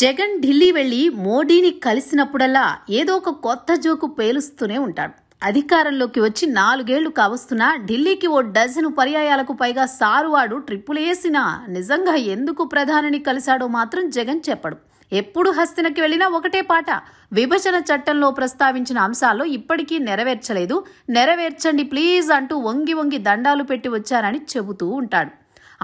జగన్ ఢిల్లీ వెళ్ళి మోడీని కలిసినప్పుడల్లా ఏదో ఒక కొత్త జోకు పేలుస్తూనే ఉంటాడు అధికారంలోకి వచ్చి నాలుగేళ్లు కావస్తున్నా ఢిల్లీకి ఓ డజను పర్యాయాలకు పైగా సారువాడు ట్రిప్పులేసినా నిజంగా ఎందుకు ప్రధానిని కలిశాడో మాత్రం జగన్ చెప్పడు ఎప్పుడు హస్తినకి వెళ్ళినా ఒకటే పాట విభజన చట్టంలో ప్రస్తావించిన అంశాల్లో ఇప్పటికీ నెరవేర్చలేదు నెరవేర్చండి ప్లీజ్ అంటూ వంగి వంగి దండాలు పెట్టి వచ్చారని చెబుతూ ఉంటాడు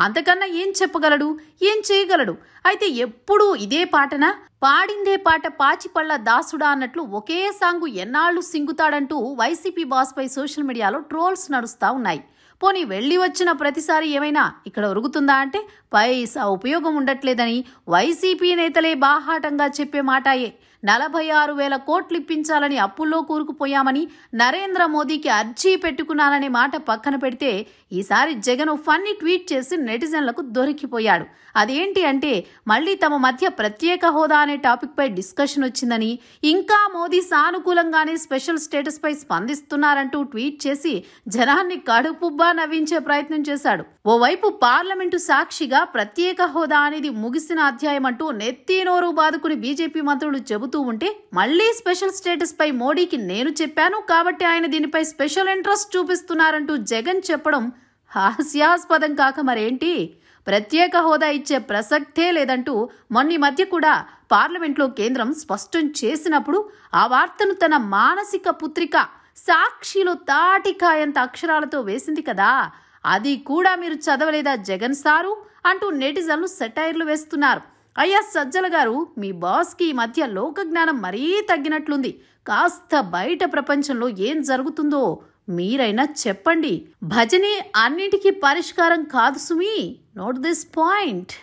అంతకన్నా ఏం చెప్పగలడు ఏం చేయగలడు అయితే ఎప్పుడూ ఇదే పాటనా పాడిందే పాట పాచిపళ్ళ దాసుడా అన్నట్లు ఒకే సాంగు ఎన్నాళ్ళు సింగుతాడంటూ వైసీపీ బాస్పై సోషల్ మీడియాలో ట్రోల్స్ నడుస్తూ ఉన్నాయి పోనీ వెళ్ళి వచ్చిన ప్రతిసారి ఏమైనా ఇక్కడ ఒరుగుతుందా అంటే పైసా ఉపయోగం ఉండట్లేదని వైసీపీ నేతలే బాహాటంగా చెప్పే మాటాయే నలభై ఆరు వేల కోట్లు ఇప్పించాలని అప్పుల్లో కూరుకుపోయామని నరేంద్ర మోదీకి అర్జీ పెట్టుకున్నాననే మాట పక్కన పెడితే ఈసారి జగన్ ఫన్నీ ట్వీట్ చేసి నెటిజన్లకు దొరికిపోయాడు అదేంటి అంటే మళ్ళీ తమ మధ్య ప్రత్యేక హోదా అనే టాపిక్పై డిస్కషన్ వచ్చిందని ఇంకా మోదీ సానుకూలంగానే స్పెషల్ స్టేటస్పై స్పందిస్తున్నారంటూ ట్వీట్ చేసి జనాన్ని కడుపుబ్బా బాగా నవ్వించే ప్రయత్నం చేశాడు ఓవైపు పార్లమెంటు సాక్షిగా ప్రత్యేక హోదా అనేది ముగిసిన అధ్యాయం అంటూ నెత్తి నోరు బాదుకుని బీజేపీ మంత్రులు చెబుతూ ఉంటే మళ్లీ స్పెషల్ స్టేటస్ పై మోడీకి నేను చెప్పాను కాబట్టి ఆయన దీనిపై స్పెషల్ ఇంట్రెస్ట్ చూపిస్తున్నారంటూ జగన్ చెప్పడం హాస్యాస్పదం కాక మరేంటి ప్రత్యేక హోదా ఇచ్చే ప్రసక్తే లేదంటూ మొన్ని మధ్య కూడా పార్లమెంట్లో కేంద్రం స్పష్టం చేసినప్పుడు ఆ వార్తను తన మానసిక పుత్రిక సాక్షిలు తాటికాయంత అక్షరాలతో వేసింది కదా అది కూడా మీరు చదవలేదా జగన్ సారు అంటూ నెటిజన్లు సెటైర్లు వేస్తున్నారు అయ్యా సజ్జల గారు మీ బాస్కి ఈ మధ్య లోకజ్ఞానం మరీ తగ్గినట్లుంది కాస్త బయట ప్రపంచంలో ఏం జరుగుతుందో మీరైనా చెప్పండి భజనే అన్నిటికీ పరిష్కారం కాదు సుమి నోట్ దిస్ పాయింట్